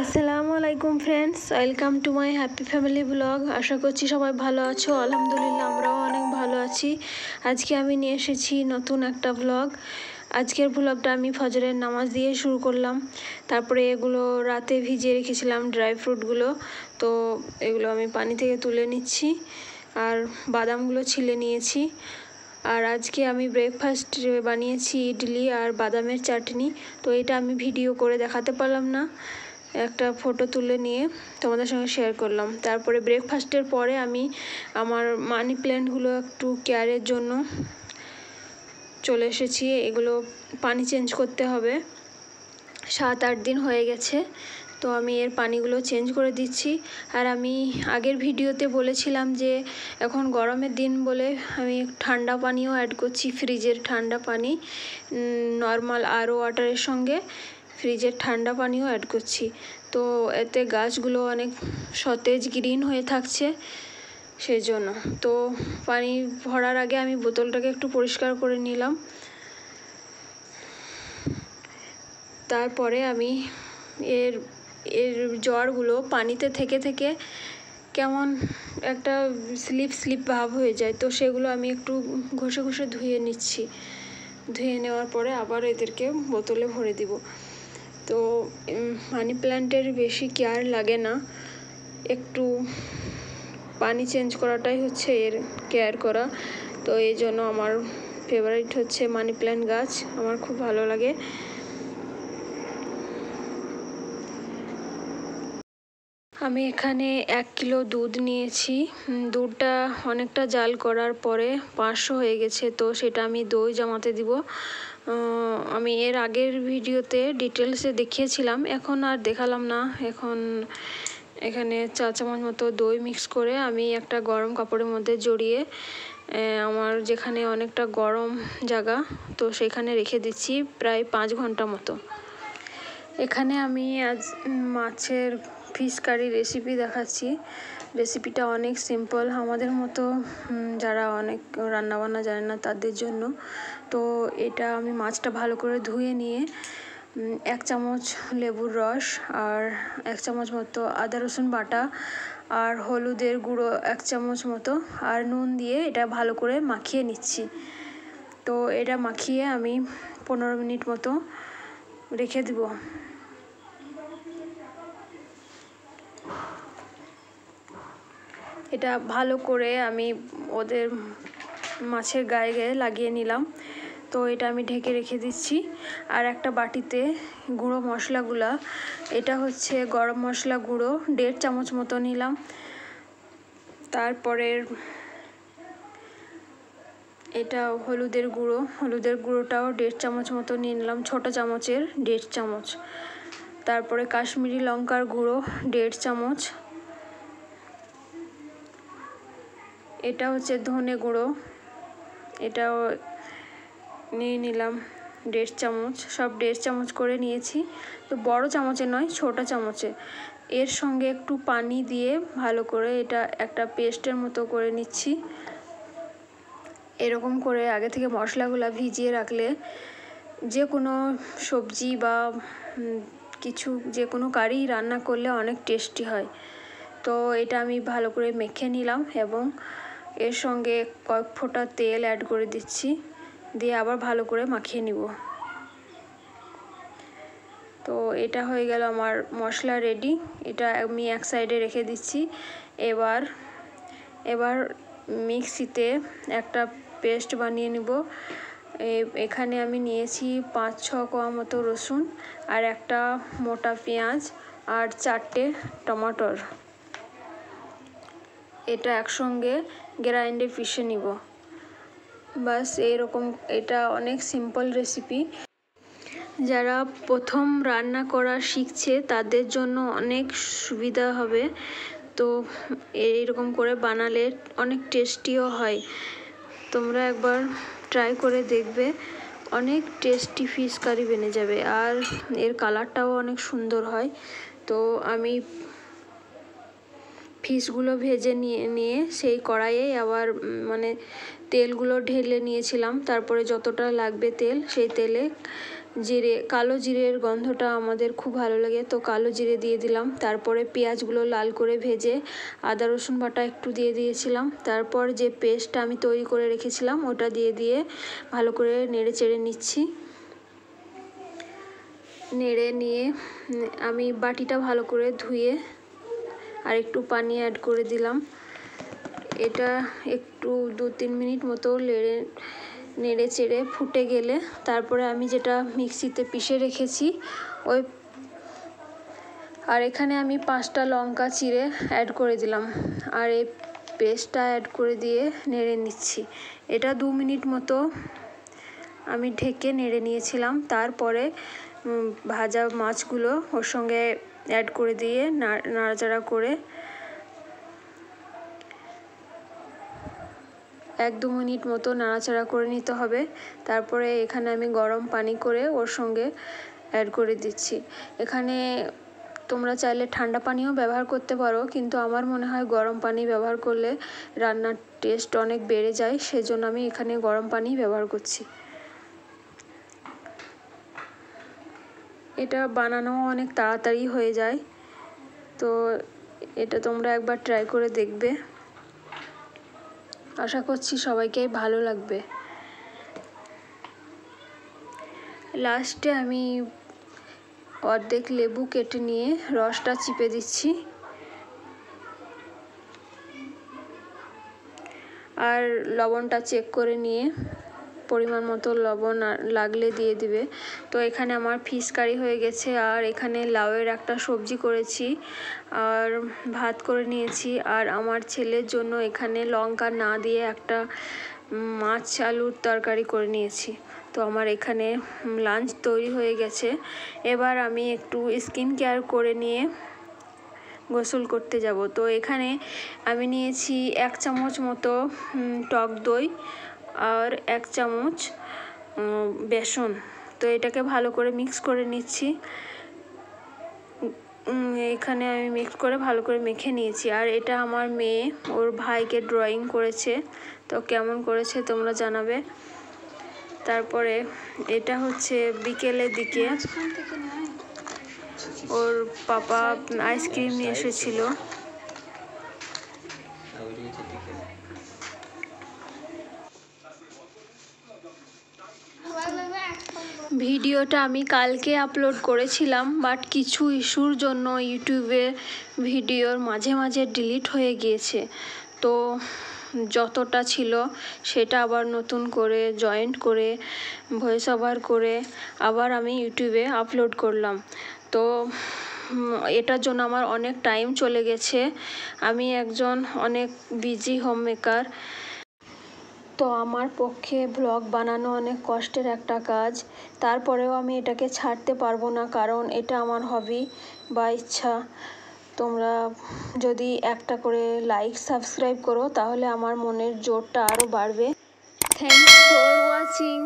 আসসালামু আলাইকুম friends welcome to my happy family blog আশা করছি সবাই ভালো আছো আলহামদুলিল্লাহ আমরাও অনেক ভালো আছি আজকে আমি নিয়ে এসেছি নতুন একটা ব্লগ আজকের ভ্লগটা আমি ফজরের নামাজ দিয়ে শুরু করলাম তারপরে এগুলো রাতে ভিজিয়ে রেখেছিলাম ড্রাই ফ্রুটগুলো তো এগুলো আমি পানি থেকে তুলে নিচ্ছি আর বাদামগুলো ছিলে নিয়েছি আর আজকে আমি ব্রেকফাস্ট বানিয়েছি ইডলি আর বাদামের চাটনি তো এটা আমি ভিডিও করে দেখাতে পারলাম না একটা ফটো তুলে নিয়ে তোমাদের সঙ্গে শেয়ার করলাম তারপরে ব্রেকফাস্টের পরে আমি আমার মানি প্ল্যান্টগুলো একটু কেয়ারের জন্য চলে এসেছি এগুলো পানি চেঞ্জ করতে হবে সাত আট দিন হয়ে গেছে তো আমি এর পানিগুলো চেঞ্জ করে দিচ্ছি আর আমি আগের ভিডিওতে বলেছিলাম যে এখন গরমের দিন বলে আমি ঠান্ডা পানিও অ্যাড করছি ফ্রিজের ঠান্ডা পানি নর্মাল আরও ওয়াটারের সঙ্গে ফ্রিজের ঠান্ডা পানিও অ্যাড করছি তো এতে গাছগুলো অনেক সতেজ গ্রিন হয়ে থাকছে সেই জন্য তো পানি ভরার আগে আমি বোতলটাকে একটু পরিষ্কার করে নিলাম তারপরে আমি এর এর জ্বরগুলো পানিতে থেকে থেকে কেমন একটা স্লিপ স্লিপ ভাব হয়ে যায় তো সেগুলো আমি একটু ঘষে ঘষে ধুয়ে নিচ্ছি ধুয়ে নেওয়ার পরে আবার এদেরকে বোতলে ভরে দিব তো মানি প্ল্যান্টের বেশি কেয়ার লাগে না একটু পানি চেঞ্জ করাটাই হচ্ছে এর কেয়ার করা তো এই জন্য আমার ফেভারিট হচ্ছে মানি প্ল্যান্ট গাছ আমার খুব ভালো লাগে আমি এখানে এক কিলো দুধ নিয়েছি দুধটা অনেকটা জাল করার পরে পাঁচশো হয়ে গেছে তো সেটা আমি দই জমাতে দিব আমি এর আগের ভিডিওতে ডিটেলসে দেখিয়েছিলাম এখন আর দেখালাম না এখন এখানে চা চামচ মতো দই মিক্স করে আমি একটা গরম কাপড়ের মধ্যে জড়িয়ে আমার যেখানে অনেকটা গরম জায়গা তো সেখানে রেখে দিচ্ছি প্রায় পাঁচ ঘন্টা মতো এখানে আমি আজ মাছের ফিশ কারি রেসিপি দেখাচ্ছি রেসিপিটা অনেক সিম্পল আমাদের মতো যারা অনেক রান্নাবান্না জানে না তাদের জন্য তো এটা আমি মাছটা ভালো করে ধুয়ে নিয়ে এক চামচ লেবুর রস আর এক চামচ মতো আদা রসুন বাটা আর হলুদের গুঁড়ো এক চামচ মতো আর নুন দিয়ে এটা ভালো করে মাখিয়ে নিচ্ছি তো এটা মাখিয়ে আমি পনেরো মিনিট মতো রেখে দেবো এটা ভালো করে আমি ওদের মাছের গায়ে গায়ে লাগিয়ে নিলাম তো এটা আমি ঢেকে রেখে দিচ্ছি আর একটা বাটিতে গুঁড়ো মশলাগুলা এটা হচ্ছে গরম মশলা গুঁড়ো দেড় চামচ মতো নিলাম তারপরে এটা হলুদের গুঁড়ো হলুদের গুঁড়োটাও দেড় চামচ মতো নিয়ে নিলাম ছোটো চামচের দেড় চামচ তারপরে কাশ্মীরি লঙ্কার গুঁড়ো দেড় চামচ এটা হচ্ছে ধনে গুঁড়ো এটাও নিয়ে নিলাম দেড় চামচ সব দেড় চামচ করে নিয়েছি তো বড় চামচে নয় ছোটা চামচে এর সঙ্গে একটু পানি দিয়ে ভালো করে এটা একটা পেস্টের মতো করে নিচ্ছি এরকম করে আগে থেকে মশলাগুলো ভিজিয়ে রাখলে যে কোনো সবজি বা কিছু যে কোনো কারি রান্না করলে অনেক টেস্টি হয় তো এটা আমি ভালো করে মেখে নিলাম এবং এর সঙ্গে কয়েক ফোঁটা তেল অ্যাড করে দিচ্ছি দিয়ে আবার ভালো করে মাখিয়ে নিব তো এটা হয়ে গেল আমার মশলা রেডি এটা আমি এক সাইডে রেখে দিচ্ছি এবার এবার মিক্সিতে একটা পেস্ট বানিয়ে নিব এখানে আমি নিয়েছি পাঁচ ছ কোয়া মতো রসুন আর একটা মোটা পেঁয়াজ আর চারটে টমাটোর এটা একসঙ্গে গ্রাইন্ডে পিষে নিব বাস এরকম এটা অনেক সিম্পল রেসিপি যারা প্রথম রান্না করা শিখছে তাদের জন্য অনেক সুবিধা হবে তো এইরকম করে বানালে অনেক টেস্টিও হয় তোমরা একবার ট্রাই করে দেখবে অনেক টেস্টি ফিশ কারি বেনে যাবে আর এর কালারটাও অনেক সুন্দর হয় তো আমি ফিশগুলো ভেজে নিয়ে নিয়ে সেই কড়াইয়ে আবার মানে তেলগুলো ঢেলে নিয়েছিলাম তারপরে যতটা লাগবে তেল সেই তেলে জিরে কালো জিরের গন্ধটা আমাদের খুব ভালো লাগে তো কালো জিরে দিয়ে দিলাম তারপরে পেঁয়াজগুলো লাল করে ভেজে আদা রসুন বাটা একটু দিয়ে দিয়েছিলাম তারপর যে পেস্টটা আমি তৈরি করে রেখেছিলাম ওটা দিয়ে দিয়ে ভালো করে নেড়ে চেড়ে নিচ্ছি নেড়ে নিয়ে আমি বাটিটা ভালো করে ধুয়ে আর একটু পানি অ্যাড করে দিলাম এটা একটু দু তিন মিনিট মতো লেড়ে নেড়ে চেড়ে ফুটে গেলে তারপরে আমি যেটা মিক্সিতে পিষে রেখেছি ওই আর এখানে আমি পাঁচটা লঙ্কা চিড়ে অ্যাড করে দিলাম আর এই পেস্টটা অ্যাড করে দিয়ে নেড়ে নিচ্ছি এটা দু মিনিট মতো আমি ঢেকে নেড়ে নিয়েছিলাম তারপরে ভাজা মাছগুলো ওর সঙ্গে অ্যাড করে দিয়ে নাড়াচাড়া করে এক দু মিনিট মতো নাড়াচাড়া করে নিতে হবে তারপরে এখানে আমি গরম পানি করে ওর সঙ্গে অ্যাড করে দিচ্ছি এখানে তোমরা চাইলে ঠান্ডা পানিও ব্যবহার করতে পারো কিন্তু আমার মনে হয় গরম পানি ব্যবহার করলে রান্নার টেস্ট অনেক বেড়ে যায় সেজন্য আমি এখানে গরম পানি ব্যবহার করছি এটা বানানো অনেক তাড়াতাড়ি হয়ে যায় তো এটা তোমরা একবার ট্রাই করে দেখবে আশা করছি সবাইকেই ভালো লাগবে লাস্টে আমি অর্ধেক লেবু কেটে নিয়ে রসটা চিপে দিচ্ছি আর লবণটা চেক করে নিয়ে পরিমাণ মতো লবণ লাগলে দিয়ে দিবে তো এখানে আমার ফিস কারি হয়ে গেছে আর এখানে লাউয়ের একটা সবজি করেছি আর ভাত করে নিয়েছি আর আমার ছেলের জন্য এখানে লঙ্কা না দিয়ে একটা মাছ আলুর তরকারি করে নিয়েছি তো আমার এখানে লাঞ্চ তৈরি হয়ে গেছে এবার আমি একটু স্কিন কেয়ার করে নিয়ে গোসল করতে যাব তো এখানে আমি নিয়েছি এক চামচ মতো টক দই আর এক চামচ বেসন তো এটাকে ভালো করে মিক্স করে নিচ্ছি এখানে আমি মিক্স করে ভালো করে মেখে নিয়েছি আর এটা আমার মেয়ে ওর ভাইকে ড্রয়িং করেছে তো কেমন করেছে তোমরা জানাবে তারপরে এটা হচ্ছে বিকেলের দিকে ওর পাপা আইসক্রিম নিয়ে এসেছিলো ভিডিওটা আমি কালকে আপলোড করেছিলাম বাট কিছু ইস্যুর জন্য ইউটিউবে ভিডিওর মাঝে মাঝে ডিলিট হয়ে গিয়েছে তো যতটা ছিল সেটা আবার নতুন করে জয়েন্ট করে ভয়েস ওভার করে আবার আমি ইউটিউবে আপলোড করলাম তো এটার জন্য আমার অনেক টাইম চলে গেছে আমি একজন অনেক বিজি হোম মেকার তো আমার পক্ষে ব্লগ বানানো অনেক কষ্টের একটা কাজ তারপরেও আমি এটাকে ছাড়তে পারবো না কারণ এটা আমার হবি বা ইচ্ছা তোমরা যদি একটা করে লাইক সাবস্ক্রাইব করো তাহলে আমার মনের জোরটা আরও বাড়বে থ্যাংক ফর ওয়াচিং